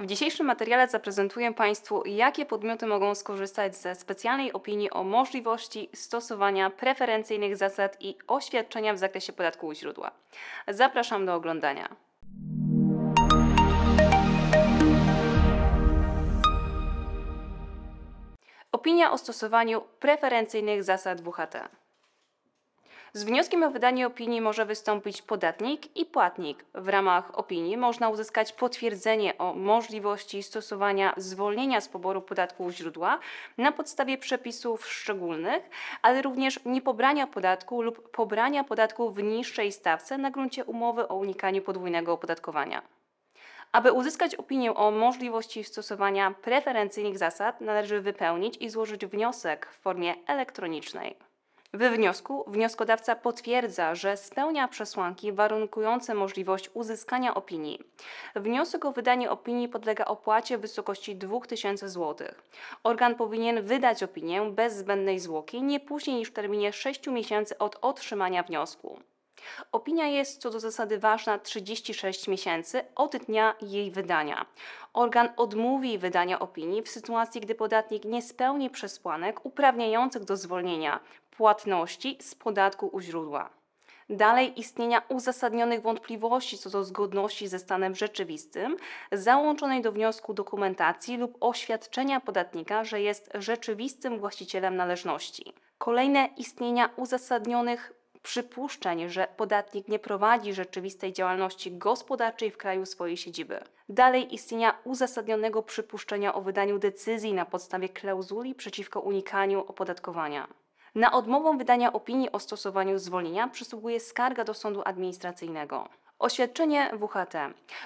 W dzisiejszym materiale zaprezentuję Państwu, jakie podmioty mogą skorzystać ze specjalnej opinii o możliwości stosowania preferencyjnych zasad i oświadczenia w zakresie podatku u źródła. Zapraszam do oglądania. Opinia o stosowaniu preferencyjnych zasad WHT. Z wnioskiem o wydanie opinii może wystąpić podatnik i płatnik. W ramach opinii można uzyskać potwierdzenie o możliwości stosowania zwolnienia z poboru podatku u źródła na podstawie przepisów szczególnych, ale również niepobrania podatku lub pobrania podatku w niższej stawce na gruncie umowy o unikaniu podwójnego opodatkowania. Aby uzyskać opinię o możliwości stosowania preferencyjnych zasad, należy wypełnić i złożyć wniosek w formie elektronicznej. We wniosku wnioskodawca potwierdza, że spełnia przesłanki warunkujące możliwość uzyskania opinii. Wniosek o wydanie opinii podlega opłacie w wysokości 2000 zł. Organ powinien wydać opinię bez zbędnej zwłoki nie później niż w terminie 6 miesięcy od otrzymania wniosku. Opinia jest co do zasady ważna 36 miesięcy od dnia jej wydania. Organ odmówi wydania opinii w sytuacji, gdy podatnik nie spełni przesłanek uprawniających do zwolnienia płatności z podatku u źródła dalej istnienia uzasadnionych wątpliwości co do zgodności ze stanem rzeczywistym, załączonej do wniosku dokumentacji lub oświadczenia podatnika, że jest rzeczywistym właścicielem należności. Kolejne istnienia uzasadnionych przypuszczeń, że podatnik nie prowadzi rzeczywistej działalności gospodarczej w kraju swojej siedziby. Dalej istnienia uzasadnionego przypuszczenia o wydaniu decyzji na podstawie klauzuli przeciwko unikaniu opodatkowania. Na odmowę wydania opinii o stosowaniu zwolnienia przysługuje skarga do sądu administracyjnego. Oświadczenie WHT.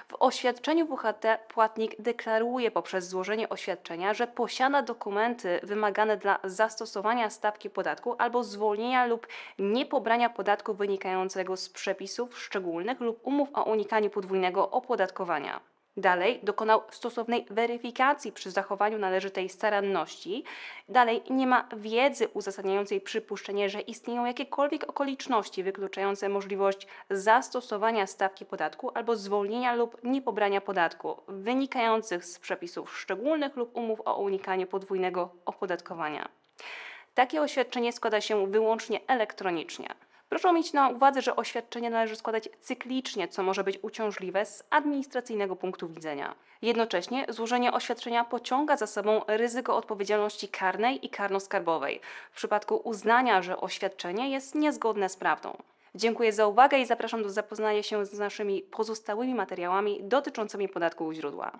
W oświadczeniu WHT płatnik deklaruje poprzez złożenie oświadczenia, że posiada dokumenty wymagane dla zastosowania stawki podatku albo zwolnienia lub niepobrania podatku wynikającego z przepisów szczególnych lub umów o unikaniu podwójnego opodatkowania. Dalej dokonał stosownej weryfikacji przy zachowaniu należytej staranności. Dalej nie ma wiedzy uzasadniającej przypuszczenie, że istnieją jakiekolwiek okoliczności wykluczające możliwość zastosowania stawki podatku albo zwolnienia lub niepobrania podatku wynikających z przepisów szczególnych lub umów o unikaniu podwójnego opodatkowania. Takie oświadczenie składa się wyłącznie elektronicznie. Proszę mieć na uwadze, że oświadczenie należy składać cyklicznie, co może być uciążliwe z administracyjnego punktu widzenia. Jednocześnie złożenie oświadczenia pociąga za sobą ryzyko odpowiedzialności karnej i karno-skarbowej w przypadku uznania, że oświadczenie jest niezgodne z prawdą. Dziękuję za uwagę i zapraszam do zapoznania się z naszymi pozostałymi materiałami dotyczącymi podatku u źródła.